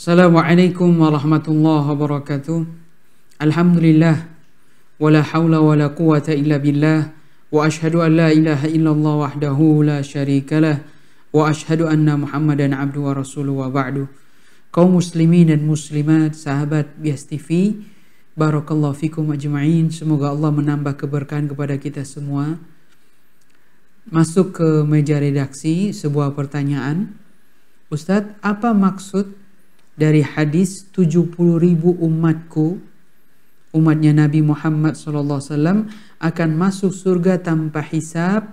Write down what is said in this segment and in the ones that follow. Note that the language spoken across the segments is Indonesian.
Assalamualaikum warahmatullahi wabarakatuh. Alhamdulillah ولا حول ولا quwata illa billah wa أن an la ilaha illallah wahdahu la شريك wa وأشهد anna Muhammadan عبد wa rasuluhu wa ba'du. المسلمات. muslimin dan muslimat, sahabat Bias TV, barakallahu fikum ajma'in. Semoga Allah menambah keberkahan kepada kita semua. Masuk ke meja redaksi sebuah pertanyaan. Ustadz, apa maksud dari hadis 70 ribu umatku umatnya Nabi Muhammad SAW akan masuk surga tanpa hisab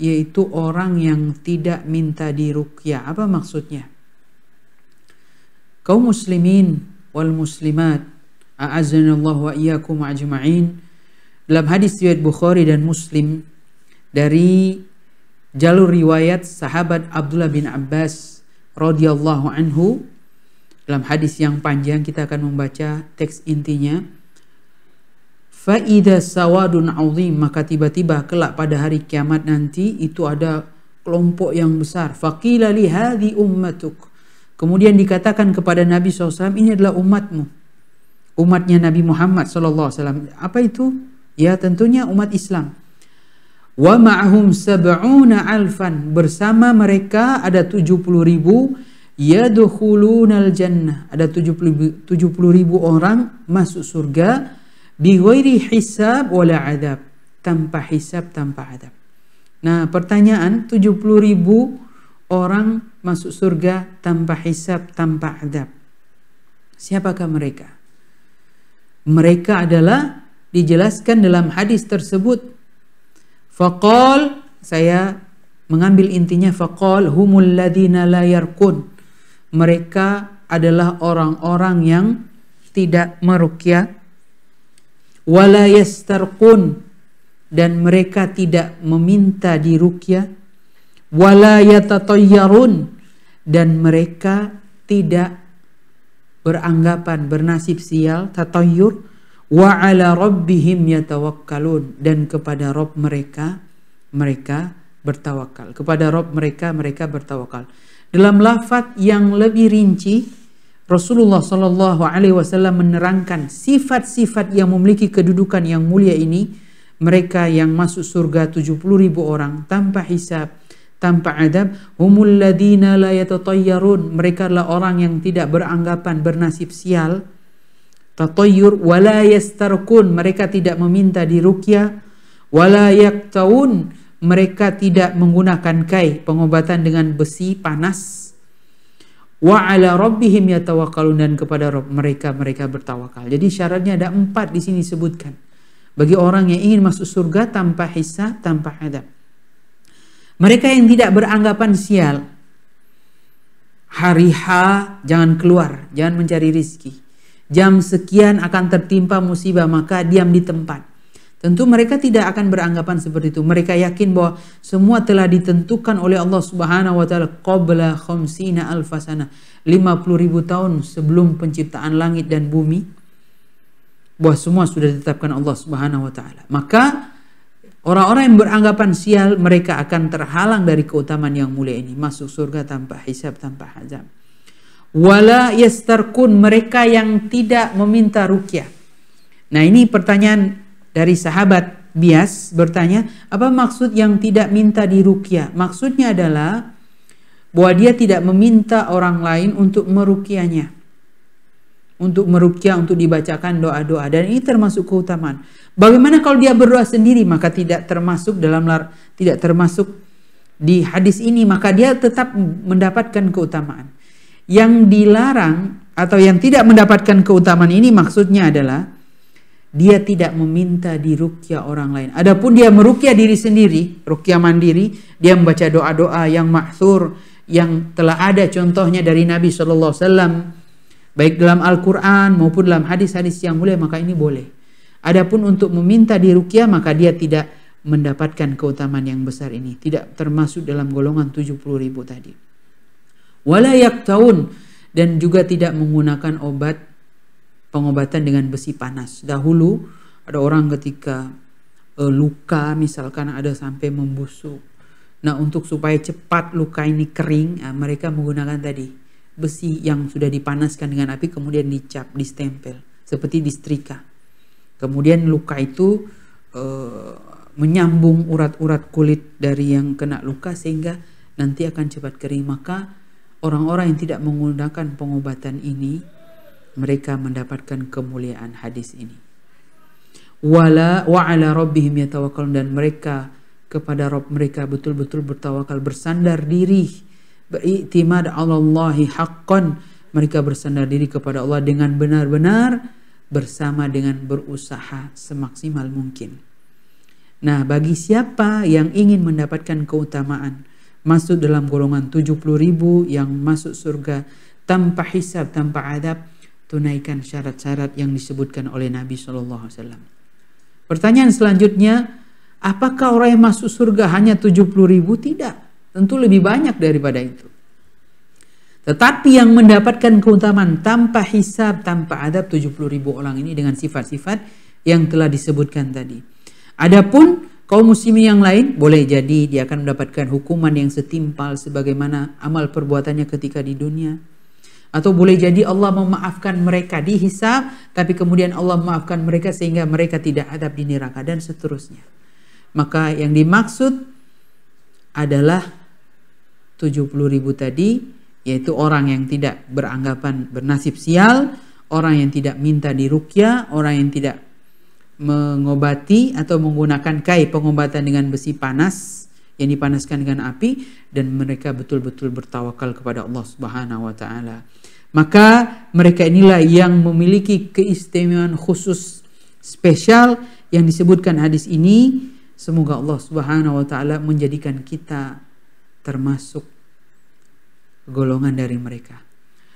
yaitu orang yang tidak minta diruqyah apa maksudnya kaum muslimin wal muslimat a'azzanallahu wa iyyakum ajma'in dalam hadis riwayat Bukhari dan Muslim dari jalur riwayat sahabat Abdullah bin Abbas radhiyallahu anhu dalam hadis yang panjang kita akan membaca teks intinya. faida sawadun azim maka tiba-tiba kelak pada hari kiamat nanti itu ada kelompok yang besar. Faqila li hadhi ummatuk. Kemudian dikatakan kepada Nabi SAW ini adalah umatmu. Umatnya Nabi Muhammad SAW. Apa itu? Ya tentunya umat Islam. Wa ma'hum sab'una alfan. Bersama mereka ada 70 ribu yadkhulunal jannah. Ada 70 ribu orang masuk surga bighairi hisab wala adab. Tanpa hisab, tanpa adab. Nah, pertanyaan 70 ribu orang masuk surga tanpa hisab, tanpa adab. Siapakah mereka? Mereka adalah dijelaskan dalam hadis tersebut. Faqal, saya mengambil intinya faqal humul ladina la yarkun mereka adalah orang-orang yang tidak merukyah wala yastarqun dan mereka tidak meminta dirukyah wala yatatayyarun dan mereka tidak beranggapan bernasib sial tatayyur wa ala rabbihim yatawakkalun dan kepada rob mereka mereka bertawakal kepada rob mereka mereka bertawakal dalam lafat yang lebih rinci, Rasulullah Shallallahu Alaihi Wasallam menerangkan sifat-sifat yang memiliki kedudukan yang mulia ini. Mereka yang masuk surga 70 ribu orang tanpa hisab, tanpa adab. Humul ladina la yatatayyarun. Mereka adalah orang yang tidak beranggapan bernasib sial. Tatayyur wala yastarkun. Mereka tidak meminta dirukyah Wala yaktaun mereka tidak menggunakan kai pengobatan dengan besi panas wa ala rabbihim yatawakkalun dan kepada Rabb mereka mereka bertawakal. Jadi syaratnya ada empat di sini sebutkan Bagi orang yang ingin masuk surga tanpa hisa tanpa hadap. Mereka yang tidak beranggapan sial. Hari ha jangan keluar, jangan mencari rizki. Jam sekian akan tertimpa musibah maka diam di tempat Tentu mereka tidak akan beranggapan seperti itu. Mereka yakin bahwa semua telah ditentukan oleh Allah Subhanahu wa taala qabla khamsina alfasana, 50 ribu tahun sebelum penciptaan langit dan bumi bahwa semua sudah ditetapkan Allah Subhanahu wa taala. Maka orang-orang yang beranggapan sial mereka akan terhalang dari keutamaan yang mulia ini, masuk surga tanpa hisab, tanpa hajab. Wala yastarkun mereka yang tidak meminta rukyah. Nah, ini pertanyaan dari sahabat Bias bertanya, apa maksud yang tidak minta dirukia? Maksudnya adalah bahwa dia tidak meminta orang lain untuk merukianya. Untuk merukia, untuk dibacakan doa-doa. Dan ini termasuk keutamaan. Bagaimana kalau dia berdoa sendiri, maka tidak termasuk dalam lar, tidak termasuk di hadis ini, maka dia tetap mendapatkan keutamaan. Yang dilarang atau yang tidak mendapatkan keutamaan ini maksudnya adalah dia tidak meminta dirukia orang lain. Adapun dia merukia diri sendiri, rukia mandiri, dia membaca doa-doa yang mahsur yang telah ada contohnya dari Nabi Shallallahu Alaihi Wasallam baik dalam Al-Quran maupun dalam hadis-hadis yang mulia maka ini boleh. Adapun untuk meminta dirukia maka dia tidak mendapatkan keutamaan yang besar ini tidak termasuk dalam golongan 70 ribu tadi. Walayak tahun dan juga tidak menggunakan obat pengobatan dengan besi panas. Dahulu ada orang ketika e, luka misalkan ada sampai membusuk. Nah untuk supaya cepat luka ini kering, eh, mereka menggunakan tadi besi yang sudah dipanaskan dengan api kemudian dicap, distempel seperti distrika. Kemudian luka itu e, menyambung urat-urat kulit dari yang kena luka sehingga nanti akan cepat kering. Maka orang-orang yang tidak menggunakan pengobatan ini mereka mendapatkan kemuliaan hadis ini. Wala wa ala rabbihim yatawakkalun dan mereka kepada Rabb mereka betul-betul bertawakal bersandar diri beriktimad Allahi haqqan mereka bersandar diri kepada Allah dengan benar-benar bersama dengan berusaha semaksimal mungkin. Nah, bagi siapa yang ingin mendapatkan keutamaan masuk dalam golongan 70 ribu yang masuk surga tanpa hisab, tanpa adab, tunaikan syarat-syarat yang disebutkan oleh Nabi Shallallahu Alaihi Wasallam. Pertanyaan selanjutnya, apakah orang yang masuk surga hanya 70 ribu? Tidak, tentu lebih banyak daripada itu. Tetapi yang mendapatkan keutamaan tanpa hisab, tanpa adab 70 ribu orang ini dengan sifat-sifat yang telah disebutkan tadi. Adapun kaum muslimin yang lain boleh jadi dia akan mendapatkan hukuman yang setimpal sebagaimana amal perbuatannya ketika di dunia atau boleh jadi Allah memaafkan mereka dihisab tapi kemudian Allah memaafkan mereka sehingga mereka tidak ada di neraka dan seterusnya. Maka yang dimaksud adalah 70 ribu tadi, yaitu orang yang tidak beranggapan bernasib sial, orang yang tidak minta dirukyah, orang yang tidak mengobati atau menggunakan kai pengobatan dengan besi panas yang dipanaskan dengan api dan mereka betul-betul bertawakal kepada Allah Subhanahu wa taala. Maka mereka inilah yang memiliki keistimewaan khusus spesial yang disebutkan hadis ini. Semoga Allah Subhanahu wa taala menjadikan kita termasuk golongan dari mereka.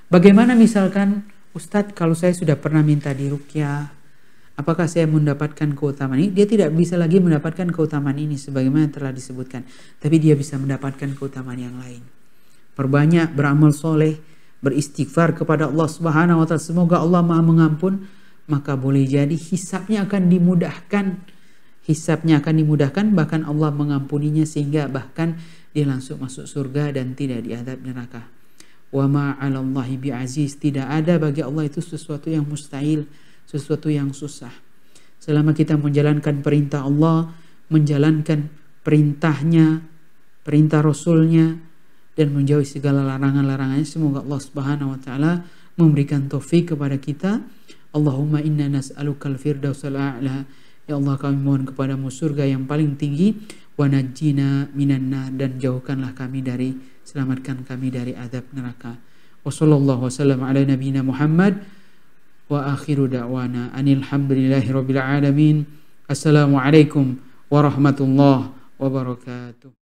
Bagaimana misalkan Ustadz kalau saya sudah pernah minta di dirukyah, apakah saya mendapatkan keutamaan ini? Dia tidak bisa lagi mendapatkan keutamaan ini sebagaimana telah disebutkan. Tapi dia bisa mendapatkan keutamaan yang lain. Perbanyak beramal soleh, beristighfar kepada Allah Subhanahu wa taala semoga Allah Maha mengampun maka boleh jadi hisapnya akan dimudahkan hisapnya akan dimudahkan bahkan Allah mengampuninya sehingga bahkan dia langsung masuk surga dan tidak diadab neraka wa ma 'alallahi aziz tidak ada bagi Allah itu sesuatu yang mustahil sesuatu yang susah selama kita menjalankan perintah Allah menjalankan perintahnya perintah rasulnya dan menjauhi segala larangan-larangannya. Semoga Allah Subhanahu wa taala memberikan taufik kepada kita. Allahumma inna nas'alukal firdausal a'la. Ya Allah kami mohon kepadamu surga yang paling tinggi wa najjina minan dan jauhkanlah kami dari selamatkan kami dari azab neraka. Wa sallallahu wasallam ala nabiyyina Muhammad wa akhiru da'wana anil rabbil alamin. Assalamualaikum warahmatullahi wabarakatuh.